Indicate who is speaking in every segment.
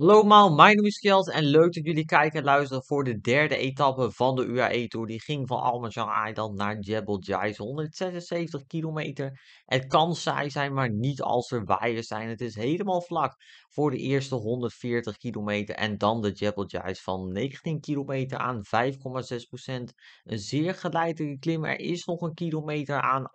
Speaker 1: Hallo allemaal, mijn naam is Kjeld en leuk dat jullie kijken en luisteren voor de derde etappe van de UAE Tour. Die ging van Almanjang Island naar Jebel Jais, 176 kilometer. Het kan saai zijn, maar niet als er waaien zijn. Het is helemaal vlak voor de eerste 140 kilometer en dan de Jebel Jais van 19 kilometer aan 5,6%. Een zeer geleidelijke klim, er is nog een kilometer aan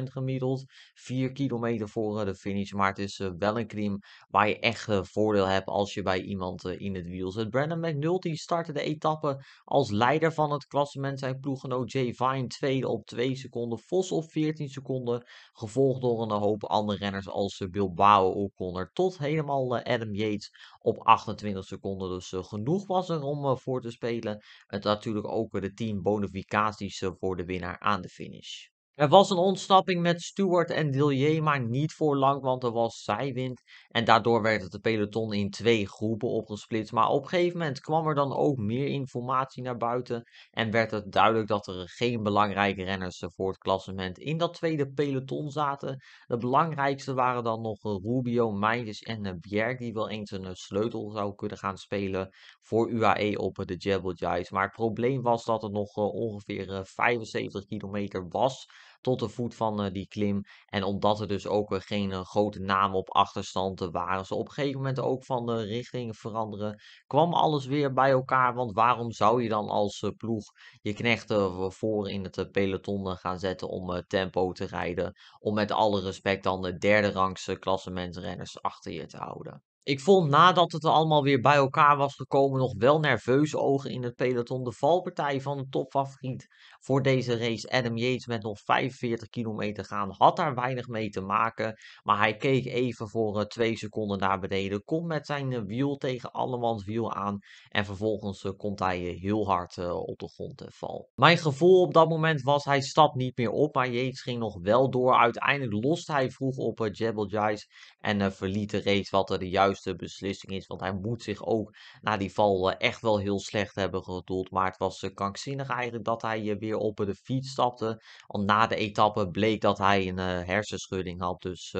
Speaker 1: 8% gemiddeld. 4 kilometer voor eh, de finish, maar het is eh, wel een klim waar je echt eh, voordeel hebt als je bij iemand eh, in het wiel Zet Brandon McNulty startte de etappe als leider van het klassement. Zijn ploeggenoot Jay Vine tweede op 2 seconden. Vos op 14 seconden. Gevolgd door een hoop andere renners als eh, Bilbao O'Connor. Tot helemaal eh, Adam Yates op 28 seconden. Dus genoeg was er om voor te spelen. En natuurlijk ook de team bonificaties voor de winnaar aan de finish. Er was een ontsnapping met Stewart en Dillier, maar niet voor lang, want er was zijwind. En daardoor werd het de peloton in twee groepen opgesplitst. Maar op een gegeven moment kwam er dan ook meer informatie naar buiten. En werd het duidelijk dat er geen belangrijke renners voor het klassement in dat tweede peloton zaten. De belangrijkste waren dan nog Rubio, Meijers en Bjerg, die wel eens een sleutel zou kunnen gaan spelen voor UAE op de Jebel Jais. Maar het probleem was dat het nog eh, ongeveer 75 eh, kilometer was tot de voet van eh, die klim. En omdat er dus ook eh, geen eh, grote namen op achterstand waren, ze op een gegeven moment ook van de richting veranderen, kwam alles weer bij elkaar. Want waarom zou je dan als ploeg je knechten voor in het peloton gaan zetten om tempo te rijden? Om met alle respect dan de derde rangse klassementrenners achter je te houden. Ik vond nadat het allemaal weer bij elkaar was gekomen nog wel nerveus ogen in het peloton. De valpartij van de topfavoriet voor deze race, Adam Yates, met nog 45 kilometer gaan, had daar weinig mee te maken. Maar hij keek even voor 2 eh, twee seconden naar beneden, komt met zijn eh, wiel tegen Allemans wiel aan. En vervolgens kon eh, komt hij heel hard op de grond te val. Mijn gevoel op dat moment was, hij stapt niet meer op, maar Yates ging nog wel door. Uiteindelijk lost hij vroeg op Jebel Jais en verliet de race wat er de juiste juiste beslissing is. Want hij moet zich ook na die val eh, echt wel heel slecht hebben gedoeld. Maar het was eh, kankzinnig eigenlijk dat hij eh, weer op de fiets stapte. Want na de etappe bleek dat hij een hersenschudding had. Dus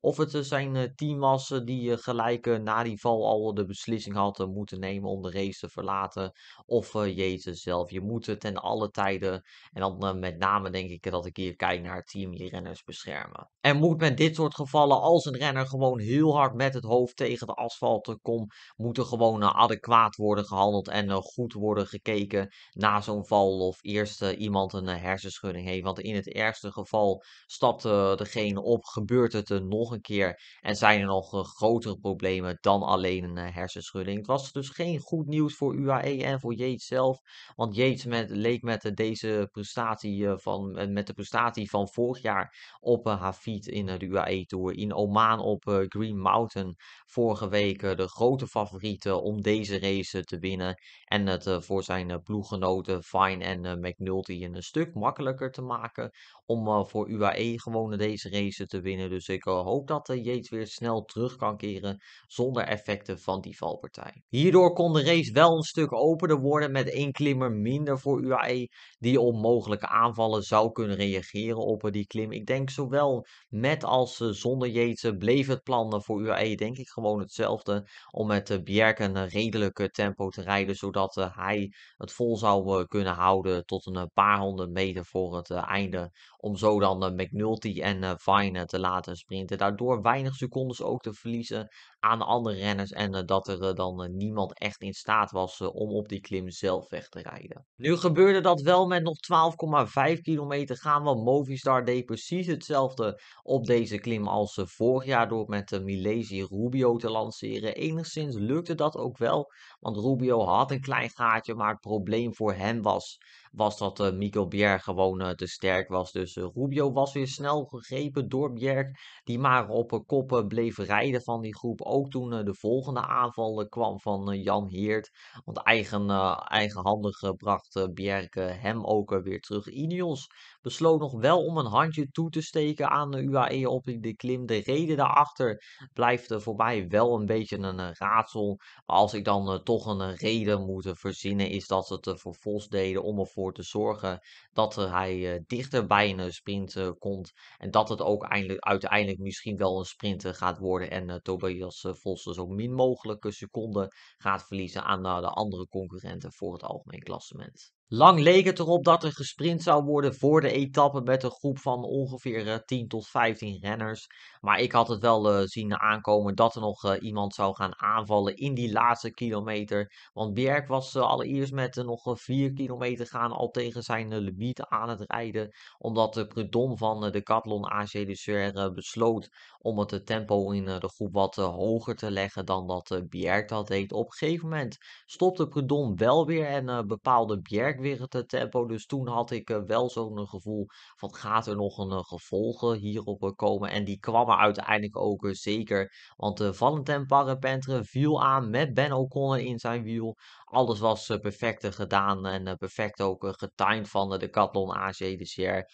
Speaker 1: of het zijn team was die gelijk na die val al de beslissing had moeten nemen om de race te verlaten. Of Jezus zelf. Je moet het ten alle tijden. En dan met name denk ik dat ik hier kijk naar het team, je renners beschermen. En moet met dit soort gevallen als een renner gewoon heel hard met het hoofd tegen de asfalt komt, moet er gewoon eh, adequaat worden gehandeld en eh, goed worden gekeken na zo'n val of eerst eh, iemand een hersenschudding heeft. Want in het ergste geval stapt degene op, gebeurt het nog een keer en zijn er nog grotere problemen dan alleen een hersenschudding. Het was dus geen goed nieuws voor UAE en voor Yates zelf, want Yates met, leek met deze prestatie van, met de prestatie van vorig jaar op Hafid in de UAE Tour, in Oman op Green Mountain voor vorige week eh, de grote favorieten om deze race te winnen. En het eh, voor zijn eh, ploeggenoten Fine en McNulty een stuk makkelijker te maken om eh, voor UAE gewoon deze race te winnen. Dus ik eh, hoop dat de eh, Yates weer snel terug kan keren zonder effecten van die valpartij. Hierdoor kon de race wel een stuk opener worden met één klimmer minder voor UAE die onmogelijke mogelijke aanvallen zou kunnen reageren op die klim. Ik denk zowel met als zonder Yates bleef het plan voor UAE denk ik gewoon hetzelfde om met Bjerk een redelijke tempo te rijden zodat hij het vol zou kunnen houden tot een paar honderd meter voor het einde om zo dan eh, McNulty en eh, Vine eh, te laten sprinten. Daardoor weinig secondes ook te verliezen aan de andere renners. En eh, dat er eh, dan eh, niemand echt in staat was om op die klim zelf weg te rijden. Nu gebeurde dat wel met nog 12,5 kilometer gaan. Want Movistar deed precies hetzelfde op deze klim als vorig jaar. Door met de Milesi Rubio te lanceren. Enigszins lukte dat ook wel. Want Rubio had een klein gaatje. Maar het probleem voor hem was, was dat uh, Michael Bjerg gewoon te sterk was. Dus Rubio was weer snel gegrepen door Bjerg. Die maar op koppen bleef rijden van die groep ook toen eh, de volgende aanval eh, kwam van eh, Jan Heert. Want eigen, eigenhandig bracht Bjerke hem ook weer terug. Ineos besloot nog wel om een handje toe te steken aan de UAE op de klim. De reden daarachter blijft voor mij wel een beetje een raadsel. Maar als ik dan toch een reden moet verzinnen, is dat ze het voor Vos deden om ervoor te zorgen dat hij dichter bij een sprint komt. En dat het ook uiteindelijk misschien wel een sprint gaat worden. En Tobias als eh, Vossen zo min mogelijke seconden gaat verliezen aan eh, de andere concurrenten voor het algemeen klassement. Lang leek het erop dat er gesprint zou worden voor de etappe met een groep van ongeveer 10 eh, tot 15 renners. Maar ik had het wel eh, zien aankomen dat er nog eh, iemand zou gaan aanvallen in die laatste kilometer. Want Bjerk was allereerst met nog 4 kilometer gaan al tegen zijn limiet aan het rijden. Omdat de Prudon van de Catlon AG de besloot om het tempo in de groep wat hoger te leggen dan dat Bjerk dat deed. Op een gegeven moment stopte Prudon wel weer en bepaalde Bjerk het Weer tempo. Dus toen had ik eh, wel zo'n eh, gevoel van gaat er nog een eh, gevolgen hierop komen. En die kwam er uiteindelijk ook zeker. Want Valentin Parapentre viel aan met Ben O'Connor in zijn wiel alles was eh, perfect gedaan en eh, perfect ook eh, getimed van de ACDCR. AC de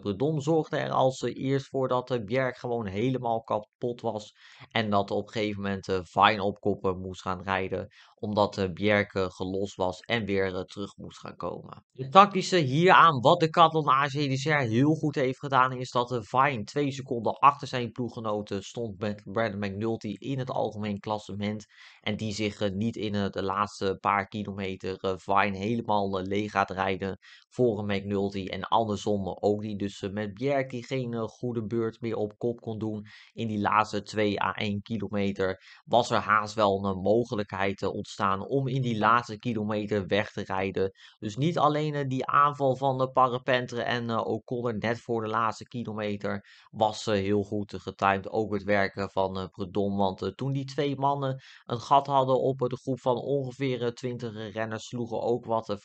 Speaker 1: CR. zorgde er als eerst voor dat bjerk gewoon helemaal kapot was. En dat op een gegeven moment Vine op koppen moest gaan rijden. Omdat bjerk gelost was en weer terug moest gaan komen. De tactische hieraan wat de Catalan AC de heel goed heeft gedaan is dat Vine twee seconden achter zijn ploeggenoten stond met Brandon McNulty in het algemeen klassement. En die zich niet in de laatste paar kilometer eh, Vine helemaal eh, leeg gaat rijden voor een McNulty. En andersom eh, ook die dus met die geen goede beurt meer op kop kon doen in die laatste 2 à 1 kilometer. Was er haast wel een mogelijkheid ontstaan om in die laatste kilometer weg te rijden. Dus niet alleen die aanval van de parapenten en O'Connor net voor de laatste kilometer was heel goed getimed. Ook het werken van Predom, want toen die twee mannen een gat hadden op de groep van ongeveer 20 renners sloegen ook wat eh,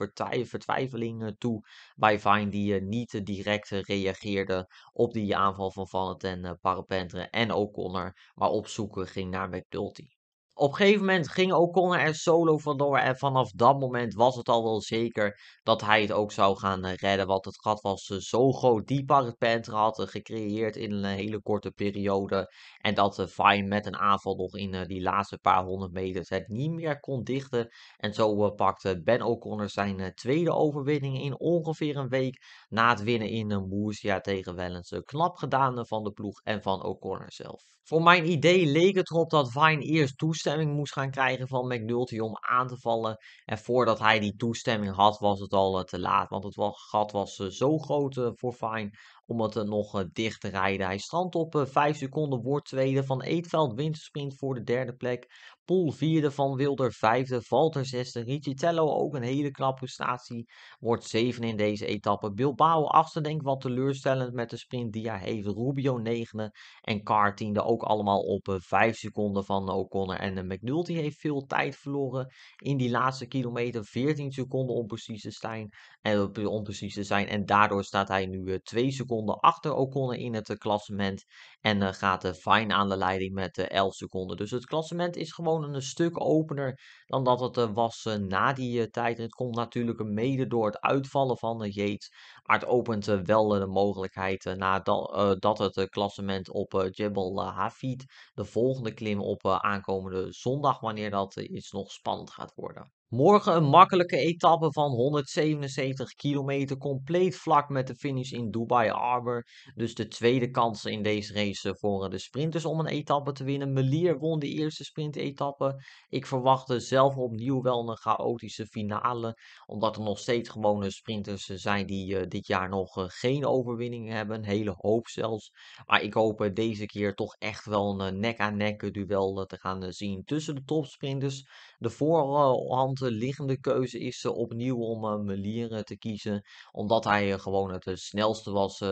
Speaker 1: vertwijfelingen toe bij Vine, die eh, niet eh, direct reageerde op die aanval van het en Parapentre en O'Connor, maar op zoek ging naar McDulty op een gegeven moment ging O'Connor er solo vandoor. En vanaf dat moment was het al wel zeker dat hij het ook zou gaan eh, redden. Want het gat was eh, zo groot. Die Parapenter had eh, gecreëerd in een hele korte periode. En dat Fine met een aanval nog in die laatste paar honderd meters het niet meer kon dichten. En zo pakte Ben O'Connor zijn tweede overwinning in ongeveer een week. Na het winnen in een Moersia tegen Wellens. knap gedaan van de ploeg en van O'Connor zelf. Voor mijn idee leek het erop dat Vine eerst toestemde moest gaan krijgen van McNulty om aan te vallen. En voordat hij die toestemming had, was het al eh, te laat. Want het gat was eh, zo groot eh, voor Fine om het eh, nog eh, dicht te rijden. Hij strandt op 5 eh, seconden, wordt tweede van Eetveld, sprint voor de derde plek. Pool vierde van Wilder, vijfde, Valter zesde, Tello ook een hele knappe prestatie, wordt zeven in deze etappe. Bilbao achtste denk wat teleurstellend met de sprint die hij heeft. Rubio negende en Car tiende ook allemaal op vijf seconden van O'Connor. En McNulty heeft veel tijd verloren in die laatste kilometer, 14 seconden om precies te zijn. En, om precies zijn. en daardoor staat hij nu twee seconden seconden achter konnen in het eh, klassement. En eh, gaat eh, fijn aan de leiding met 11 seconden. Dus het klassement is gewoon een stuk opener dan dat het was na die tijd. het komt natuurlijk mede door het uitvallen van Yates. Maar het opent wel de mogelijkheid nadat dat het klassement op Jebel Hafid de volgende klim op aankomende zondag, wanneer dat iets nog spannend gaat worden. Morgen een makkelijke etappe van 177 kilometer, compleet vlak met de finish in Dubai Arbor. Dus de tweede kans in deze race voor eh, de sprinters om een etappe te winnen. Melier won de eerste sprintetappe. Ik verwachtte zelf opnieuw wel een chaotische finale, omdat er nog steeds gewone sprinters zijn die eh, dit jaar nog eh, geen overwinning hebben. Een hele hoop zelfs. Maar ik hoop deze keer toch echt wel een nek-aan-nek duel te gaan zien tussen de topsprinters. De voorhand liggende keuze is eh, opnieuw om eh, Melier te kiezen. Omdat hij eh, gewoon het snelste was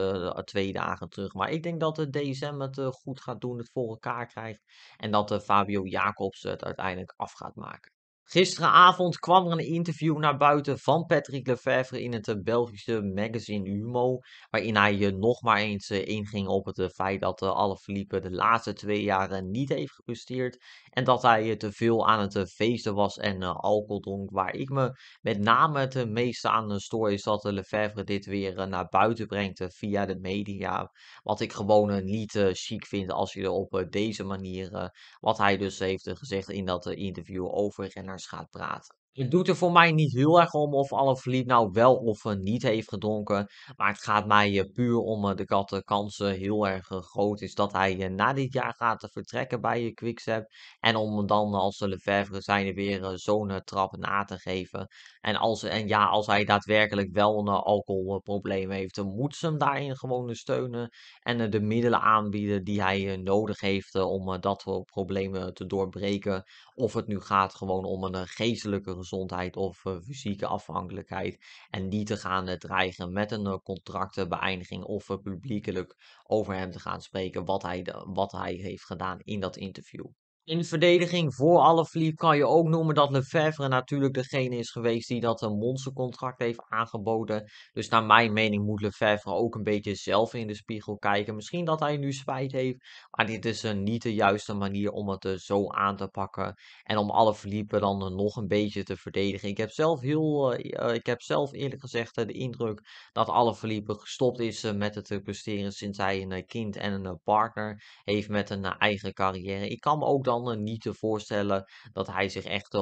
Speaker 1: twee dagen terug. Maar ik denk dat de DSM het goed gaat doen, het voor elkaar krijgt. En dat Fabio Jacobs het uiteindelijk af gaat maken. Gisteravond kwam er een interview naar buiten van Patrick Lefevre in het eh, Belgische magazine Humo. Waarin hij eh, nog maar eens eh, inging op het feit dat alle verliepen de laatste twee jaren niet heeft gepresteerd. En dat hij te veel aan het feesten was en alcohol dronk. Waar ik me met name het meeste aan stoor is dat Lefevre dit weer naar buiten brengt via de media. Wat ik gewoon niet chic vind als je er op deze manier, wat hij dus heeft gezegd in dat interview over renner gaat praten. Het doet er voor mij niet heel erg om of Alaphilippe nou wel of eh, niet heeft gedronken. Maar het gaat mij eh, puur om eh, de kat de kansen heel erg groot is dat hij na dit jaar gaat vertrekken bij Quickstep. En om dan als Lefebvre zijn er weer zo'n trap na te geven. En, als, en ja, als hij daadwerkelijk wel een alcoholprobleem heeft, dan moet ze hem daarin gewoon steunen. En de middelen aanbieden die hij nodig heeft om dat probleem te doorbreken. Of het nu gaat gewoon om een eh, geestelijke gezondheid of eh, fysieke afhankelijkheid. En die te gaan eh, dreigen met een contractenbeëindiging of publiekelijk over hem te gaan spreken wat hij, wat hij heeft gedaan in dat interview in verdediging voor alle verliep kan je ook noemen dat Lefebvre natuurlijk degene is geweest die dat een eh, monstercontract heeft aangeboden. Dus naar mijn mening moet Lefebvre ook een beetje zelf in de spiegel kijken. Misschien dat hij nu spijt heeft, maar dit is een eh, niet de juiste manier om het eh, zo aan te pakken. En om alle verliepen dan nog een beetje te verdedigen. Ik heb zelf, heel, ik heb zelf eerlijk gezegd de indruk dat alle verliepen gestopt is met het presteren sinds hij een kind en een partner heeft met een eigen carrière. Ik kan me ook dan niet te voorstellen dat hij zich echt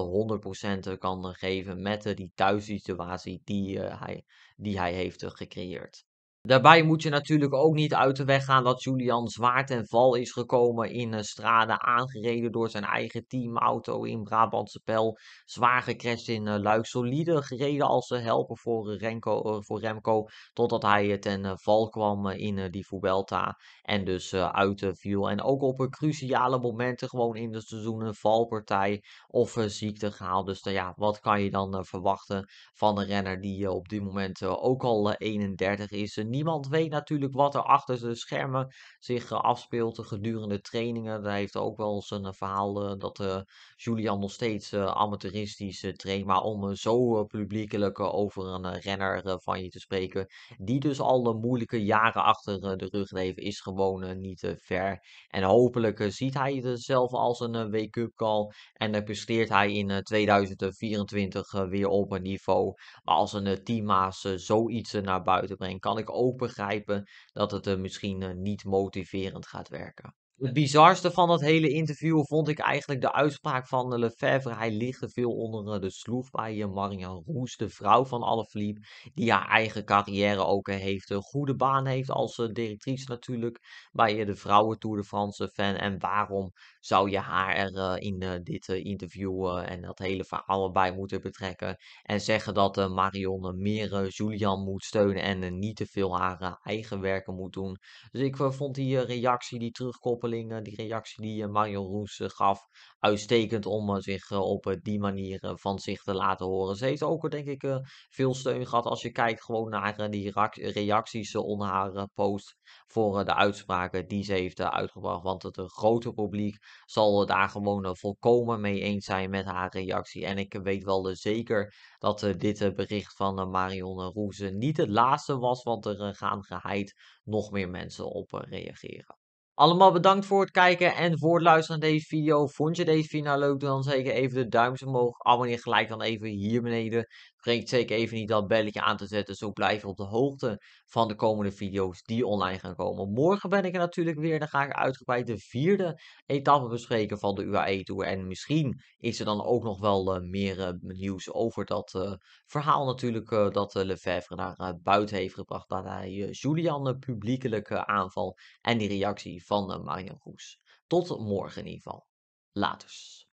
Speaker 1: 100% kan eh, geven met eh, die thuissituatie die, eh, hij, die hij heeft gecreëerd. Daarbij moet je natuurlijk ook niet uit de weg gaan dat Julian zwaar ten val is gekomen in uh, Strade. Aangereden door zijn eigen teamauto in Brabantse Pel. Zwaar gecrashed in eh, Luik. Solide gereden als uh, helper voor, eh, Renko, voor Remco. Totdat hij ten val kwam in die Vuelta. En dus uit En ook op cruciale momenten gewoon in het seizoen een valpartij of ziekte gehaald. Dus nou ja, wat kan je dan verwachten van een renner die op dit moment ook al 31 is niemand weet natuurlijk wat er achter de schermen zich eh, afspeelt gedurende trainingen. Daar heeft ook wel eens een eh, verhaal eh, dat Julian nog steeds amateuristisch traint. Maar om zo publiekelijk over een renner van je te spreken, die dus al moeilijke jaren achter de rug heeft, is gewoon niet ver. En hopelijk ziet hij het zelf als een wake-up call. En presteert hij in 2024 weer op een niveau. Maar als een teammaas zoiets naar buiten brengt, kan ik ook ook begrijpen dat het eh, misschien eh, niet motiverend gaat werken. Het bizarste van dat hele interview vond ik eigenlijk de uitspraak van Lefebvre. Hij ligt veel onder eh, de sloeg bij eh, Marion Roes, de vrouw van Alaphilippe, die haar eigen carrière ook eh, heeft. Een goede baan heeft als directrice natuurlijk bij de vrouwen Tour de Franse fan. En waarom zou je haar er in dit interview en dat hele verhaal erbij moeten betrekken? En zeggen dat Marion meer Julian moet steunen en niet te veel haar eigen werken moet doen. Dus ik vond die reactie die terugkomt die reactie die eh, Mario Roes eh, gaf. Uitstekend om eh, zich op die manier van zich te laten horen. Ze heeft ook denk ik veel steun gehad als je kijkt gewoon naar die reacties onder haar post voor de uitspraken die ze heeft uitgebracht. Want het grote publiek zal daar gewoon volkomen mee eens zijn met haar reactie. En ik weet wel zeker dat dit bericht van Marion Roes niet het laatste was, want er gaan geheid nog meer mensen op reageren. Allemaal bedankt voor het kijken en voor het luisteren naar deze video. Vond je deze video nou leuk? Doe dan zeker even de duimpjes omhoog. Abonneer gelijk dan even hier beneden vergeet zeker even niet dat belletje aan te zetten. Zo blijf je op de hoogte van de komende video's die online gaan komen. Morgen ben ik er natuurlijk weer. Dan ga ik uitgebreid de vierde etappe bespreken van de UAE Tour. En misschien is er dan ook nog wel eh, meer eh, nieuws over dat eh, verhaal natuurlijk dat Lefebvre naar buiten heeft gebracht. Naar hij Julian aanval en die reactie van Marion Roes. Tot morgen in ieder geval. Laters.